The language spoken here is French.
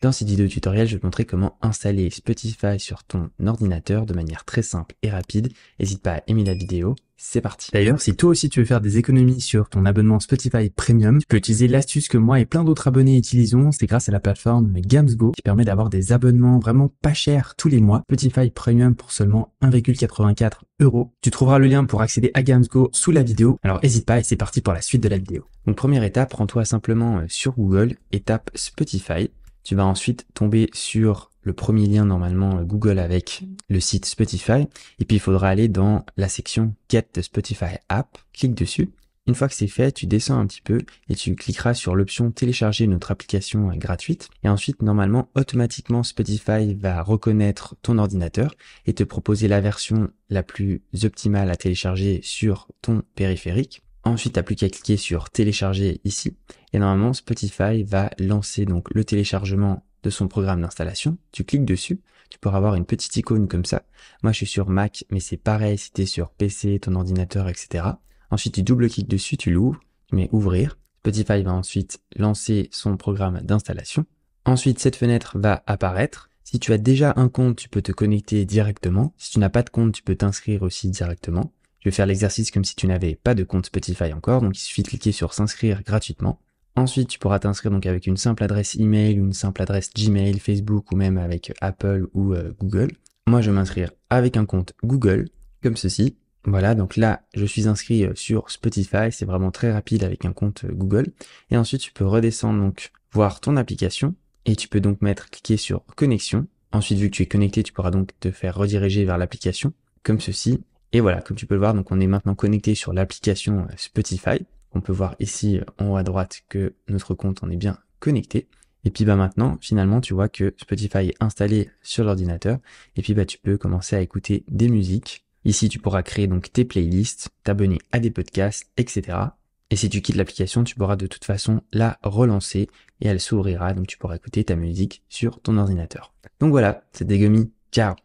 Dans cette vidéo tutoriel, je vais te montrer comment installer Spotify sur ton ordinateur de manière très simple et rapide. N'hésite pas à aimer la vidéo, c'est parti. D'ailleurs, si toi aussi tu veux faire des économies sur ton abonnement Spotify Premium, tu peux utiliser l'astuce que moi et plein d'autres abonnés utilisons. C'est grâce à la plateforme Gamesgo qui permet d'avoir des abonnements vraiment pas chers tous les mois. Spotify Premium pour seulement 1,84 euros. Tu trouveras le lien pour accéder à Gamesgo sous la vidéo. Alors n'hésite pas et c'est parti pour la suite de la vidéo. Donc première étape, rends-toi simplement euh, sur Google, et tape Spotify. Tu vas ensuite tomber sur le premier lien normalement euh, Google avec mm. le site Spotify. Et puis il faudra aller dans la section Get the Spotify App. Clique dessus. Une fois que c'est fait, tu descends un petit peu et tu cliqueras sur l'option télécharger notre application euh, gratuite. Et ensuite, normalement, automatiquement, Spotify va reconnaître ton ordinateur et te proposer la version la plus optimale à télécharger sur ton périphérique. Ensuite, tu n'as plus qu'à cliquer sur télécharger ici. Et normalement, Spotify va lancer donc le téléchargement de son programme d'installation. Tu cliques dessus. Tu pourras avoir une petite icône comme ça. Moi, je suis sur Mac, mais c'est pareil si tu es sur PC, ton ordinateur, etc. Ensuite, tu double-cliques dessus, tu l'ouvres, tu mets ouvrir. Spotify va ensuite lancer son programme d'installation. Ensuite, cette fenêtre va apparaître. Si tu as déjà un compte, tu peux te connecter directement. Si tu n'as pas de compte, tu peux t'inscrire aussi directement. Je vais faire l'exercice comme si tu n'avais pas de compte Spotify encore, donc il suffit de cliquer sur s'inscrire gratuitement. Ensuite, tu pourras t'inscrire donc avec une simple adresse email, une simple adresse Gmail, Facebook ou même avec euh, Apple ou euh, Google. Moi, je vais m'inscrire avec un compte Google, comme ceci. Voilà, donc là, je suis inscrit euh, sur Spotify, c'est vraiment très rapide avec un compte Google. Et ensuite, tu peux redescendre donc voir ton application et tu peux donc mettre cliquer sur connexion. Ensuite, vu que tu es connecté, tu pourras donc te faire rediriger vers l'application comme ceci. Et voilà, comme tu peux le voir, donc on est maintenant connecté sur l'application euh, Spotify. On peut voir ici euh, en haut à droite que notre compte en est bien connecté. Et puis bah maintenant, finalement, tu vois que Spotify est installé sur l'ordinateur. Et puis bah tu peux commencer à écouter des musiques. Ici, tu pourras créer donc tes playlists, t'abonner à des podcasts, etc. Et si tu quittes l'application, tu pourras de toute façon la relancer et elle s'ouvrira, donc tu pourras écouter ta musique sur ton ordinateur. Donc voilà, c'était Gummy. Ciao